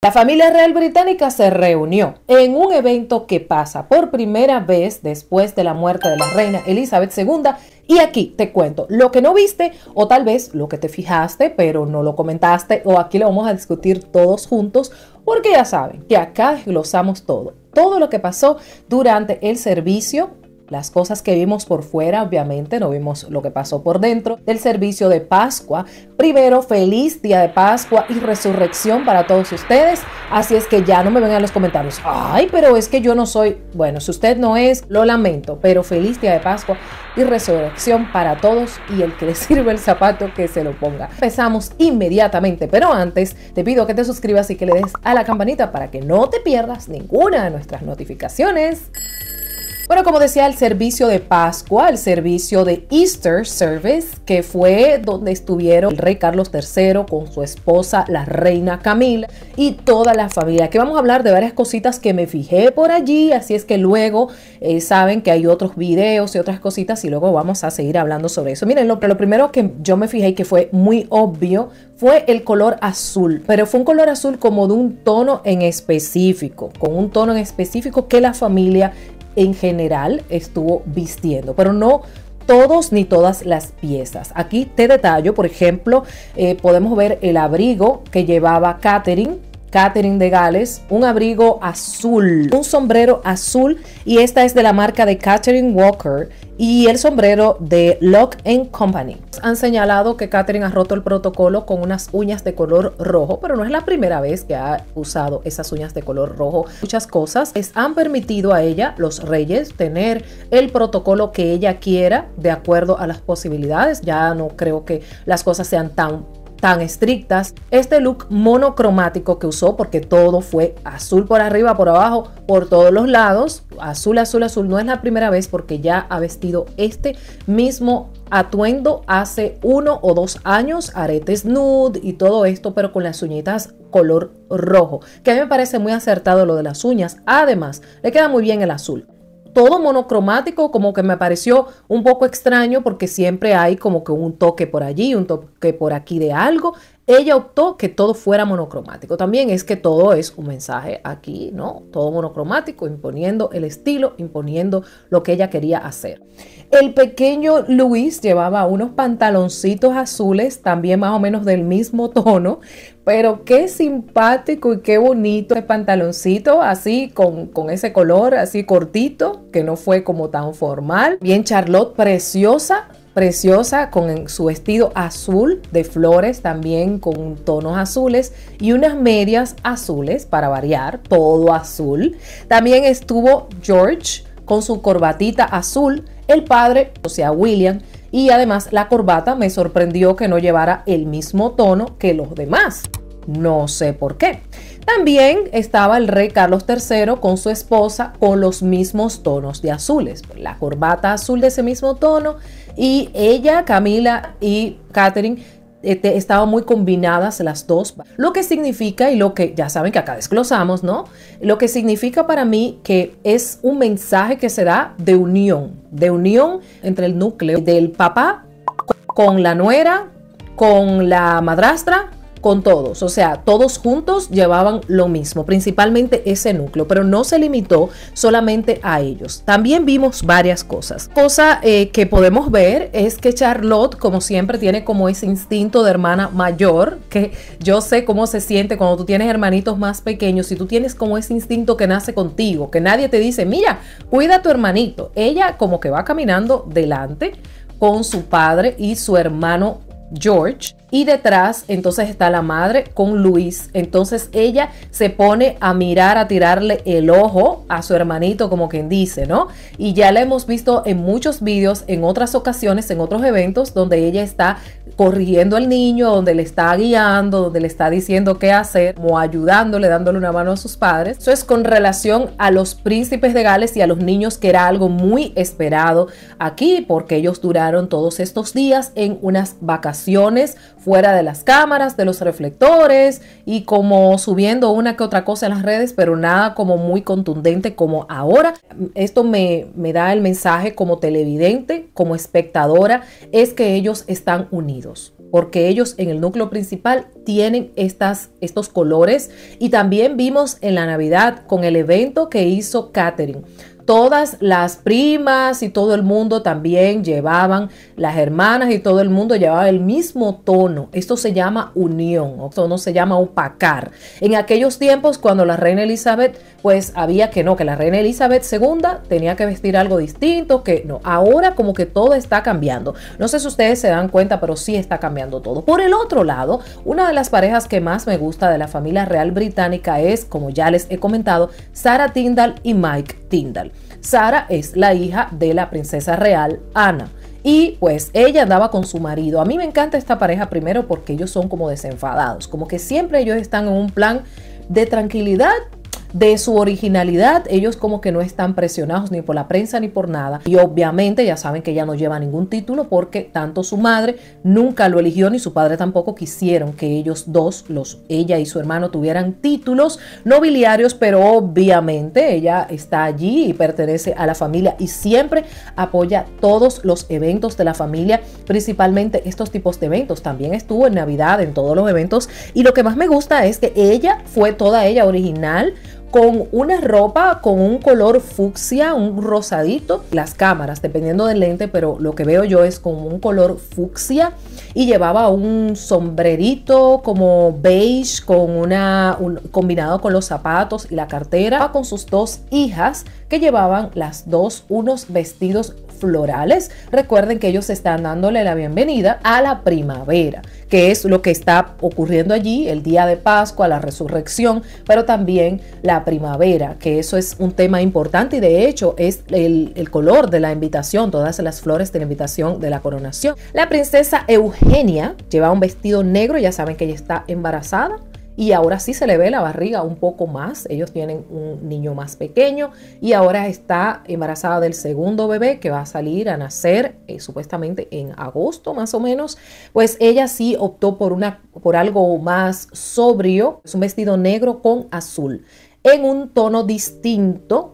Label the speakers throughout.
Speaker 1: La familia real británica se reunió en un evento que pasa por primera vez después de la muerte de la reina Elizabeth II y aquí te cuento lo que no viste o tal vez lo que te fijaste pero no lo comentaste o aquí lo vamos a discutir todos juntos porque ya saben que acá desglosamos todo todo lo que pasó durante el servicio las cosas que vimos por fuera, obviamente, no vimos lo que pasó por dentro del servicio de Pascua. Primero, feliz día de Pascua y resurrección para todos ustedes. Así es que ya no me vengan los comentarios. Ay, pero es que yo no soy. Bueno, si usted no es, lo lamento, pero feliz día de Pascua y resurrección para todos y el que le sirva el zapato que se lo ponga. Empezamos inmediatamente, pero antes te pido que te suscribas y que le des a la campanita para que no te pierdas ninguna de nuestras notificaciones. Bueno, como decía, el servicio de Pascua, el servicio de Easter Service, que fue donde estuvieron el rey Carlos III con su esposa, la reina Camila, y toda la familia. Aquí vamos a hablar de varias cositas que me fijé por allí, así es que luego eh, saben que hay otros videos y otras cositas y luego vamos a seguir hablando sobre eso. Miren, lo, lo primero que yo me fijé y que fue muy obvio fue el color azul, pero fue un color azul como de un tono en específico, con un tono en específico que la familia en general estuvo vistiendo, pero no todos ni todas las piezas. Aquí te detallo, por ejemplo, eh, podemos ver el abrigo que llevaba Catherine, Catherine de Gales, un abrigo azul, un sombrero azul y esta es de la marca de Catherine Walker y el sombrero de Lock Company. Han señalado que Catherine ha roto el protocolo con unas uñas de color rojo, pero no es la primera vez que ha usado esas uñas de color rojo. Muchas cosas les han permitido a ella, los reyes, tener el protocolo que ella quiera de acuerdo a las posibilidades. Ya no creo que las cosas sean tan tan estrictas, este look monocromático que usó, porque todo fue azul por arriba, por abajo, por todos los lados, azul, azul, azul, no es la primera vez porque ya ha vestido este mismo atuendo hace uno o dos años, aretes nude y todo esto, pero con las uñitas color rojo, que a mí me parece muy acertado lo de las uñas, además le queda muy bien el azul todo monocromático, como que me pareció un poco extraño porque siempre hay como que un toque por allí, un toque por aquí de algo. Ella optó que todo fuera monocromático. También es que todo es un mensaje aquí, ¿no? Todo monocromático, imponiendo el estilo, imponiendo lo que ella quería hacer. El pequeño Luis llevaba unos pantaloncitos azules, también más o menos del mismo tono, pero qué simpático y qué bonito el pantaloncito, así con, con, ese color, así cortito, que no fue como tan formal. Bien Charlotte, preciosa, preciosa con su vestido azul de flores, también con tonos azules y unas medias azules para variar, todo azul. También estuvo George con su corbatita azul, el padre, o sea, William, y además la corbata me sorprendió que no llevara el mismo tono que los demás. No sé por qué. También estaba el rey Carlos III con su esposa con los mismos tonos de azules, pues, la corbata azul de ese mismo tono y ella, Camila y Catherine este, estaban muy combinadas las dos, lo que significa y lo que ya saben que acá desglosamos, ¿no? Lo que significa para mí que es un mensaje que se da de unión, de unión entre el núcleo del papá con la nuera, con la madrastra con todos, o sea, todos juntos llevaban lo mismo, principalmente ese núcleo, pero no se limitó solamente a ellos. También vimos varias cosas. Cosa eh, que podemos ver es que Charlotte, como siempre, tiene como ese instinto de hermana mayor, que yo sé cómo se siente cuando tú tienes hermanitos más pequeños y tú tienes como ese instinto que nace contigo, que nadie te dice, mira, cuida a tu hermanito. Ella como que va caminando delante con su padre y su hermano George y detrás entonces está la madre con Luis. Entonces ella se pone a mirar, a tirarle el ojo a su hermanito, como quien dice, ¿no? Y ya la hemos visto en muchos vídeos, en otras ocasiones, en otros eventos, donde ella está corrigiendo al niño, donde le está guiando, donde le está diciendo qué hacer, como ayudándole, dándole una mano a sus padres. Eso es con relación a los príncipes de Gales y a los niños, que era algo muy esperado aquí, porque ellos duraron todos estos días en unas vacaciones fuera de las cámaras, de los reflectores y como subiendo una que otra cosa en las redes, pero nada como muy contundente como ahora. Esto me, me da el mensaje como televidente, como espectadora, es que ellos están unidos porque ellos en el núcleo principal tienen estas, estos colores y también vimos en la Navidad con el evento que hizo Catherine todas las primas y todo el mundo también llevaban, las hermanas y todo el mundo llevaba el mismo tono. Esto se llama unión, esto no se llama opacar. En aquellos tiempos cuando la reina Elizabeth, pues había que no, que la reina Elizabeth II tenía que vestir algo distinto, que no. Ahora como que todo está cambiando. No sé si ustedes se dan cuenta, pero sí está cambiando todo. Por el otro lado, una de las parejas que más me gusta de la familia real británica es, como ya les he comentado, Sarah Tyndall y Mike tindal Sara es la hija de la princesa real Ana. Y pues ella andaba con su marido. A mí me encanta esta pareja primero porque ellos son como desenfadados, como que siempre ellos están en un plan de tranquilidad de su originalidad, ellos como que no están presionados ni por la prensa ni por nada. Y obviamente ya saben que ella no lleva ningún título porque tanto su madre nunca lo eligió ni su padre tampoco quisieron que ellos dos, los, ella y su hermano, tuvieran títulos nobiliarios, pero obviamente ella está allí y pertenece a la familia y siempre apoya todos los eventos de la familia, principalmente estos tipos de eventos. También estuvo en Navidad, en todos los eventos. Y lo que más me gusta es que ella fue toda ella original con una ropa con un color fucsia, un rosadito, las cámaras, dependiendo del lente, pero lo que veo yo es con un color fucsia y llevaba un sombrerito como beige con una combinado con los zapatos y la cartera con sus dos hijas que llevaban las dos unos vestidos florales. Recuerden que ellos están dándole la bienvenida a la primavera, que es lo que está ocurriendo allí, el día de Pascua, la resurrección, pero también la primavera, que eso es un tema importante y de hecho es el, el color de la invitación, todas las flores de la invitación de la coronación. La princesa Eugenia lleva un vestido negro, ya saben que ella está embarazada y ahora sí se le ve la barriga un poco más. Ellos tienen un niño más pequeño y ahora está embarazada del segundo bebé que va a salir a nacer eh, supuestamente en agosto más o menos. Pues ella sí optó por, una, por algo más sobrio. Es un vestido negro con azul en un tono distinto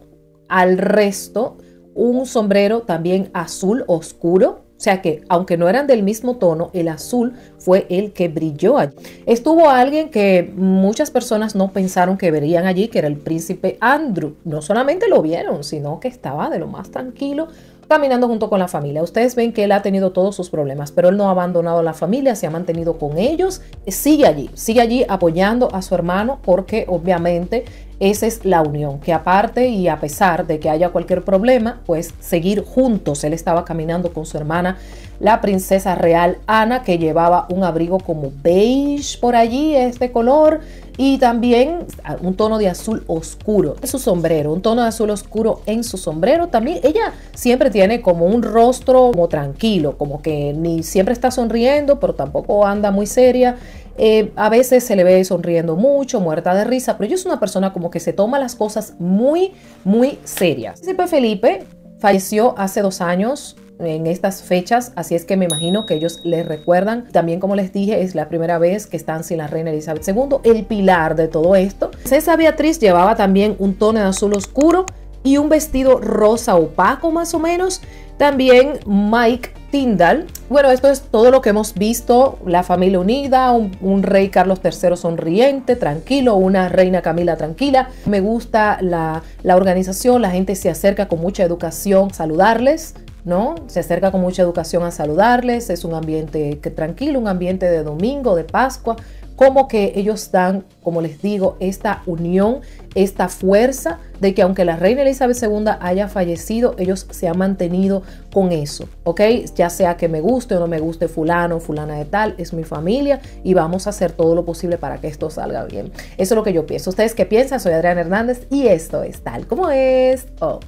Speaker 1: al resto. Un sombrero también azul oscuro o sea que, aunque no eran del mismo tono, el azul fue el que brilló allí. Estuvo alguien que muchas personas no pensaron que verían allí, que era el príncipe Andrew. No solamente lo vieron, sino que estaba de lo más tranquilo, caminando junto con la familia. Ustedes ven que él ha tenido todos sus problemas, pero él no ha abandonado a la familia, se ha mantenido con ellos, sigue allí, sigue allí apoyando a su hermano porque obviamente esa es la unión, que aparte y a pesar de que haya cualquier problema, pues seguir juntos. Él estaba caminando con su hermana, la princesa real Ana, que llevaba un abrigo como beige por allí, este color, y también ah, un tono de azul oscuro en su sombrero, un tono de azul oscuro en su sombrero. También ella siempre tiene como un rostro como tranquilo, como que ni siempre está sonriendo, pero tampoco anda muy seria. Eh, a veces se le ve sonriendo mucho, muerta de risa, pero ella es una persona como que se toma las cosas muy, muy serias. Príncipe Felipe falleció hace dos años en estas fechas, así es que me imagino que ellos les recuerdan. También, como les dije, es la primera vez que están sin la reina Elizabeth II, el pilar de todo esto. César Beatriz llevaba también un tono de azul oscuro y un vestido rosa opaco más o menos. También Mike Tyndall. Bueno, esto es todo lo que hemos visto. La familia unida, un, rey Carlos III sonriente, tranquilo, una reina Camila tranquila. Me gusta la, la organización, la gente se acerca con mucha educación, saludarles. ¿No? Se acerca con mucha educación a saludarles, es un ambiente que, tranquilo, un ambiente de domingo, de Pascua, como que ellos dan, como les digo, esta unión esta fuerza de que aunque la reina Elizabeth II haya fallecido, ellos se han mantenido con eso, ¿ok? Ya sea que me guste o no me guste fulano, fulana de tal, es mi familia y vamos a hacer todo lo posible para que esto salga bien. Eso es lo que yo pienso. ¿Ustedes qué piensan? Soy Adriana Hernández y esto es tal como es. Oh.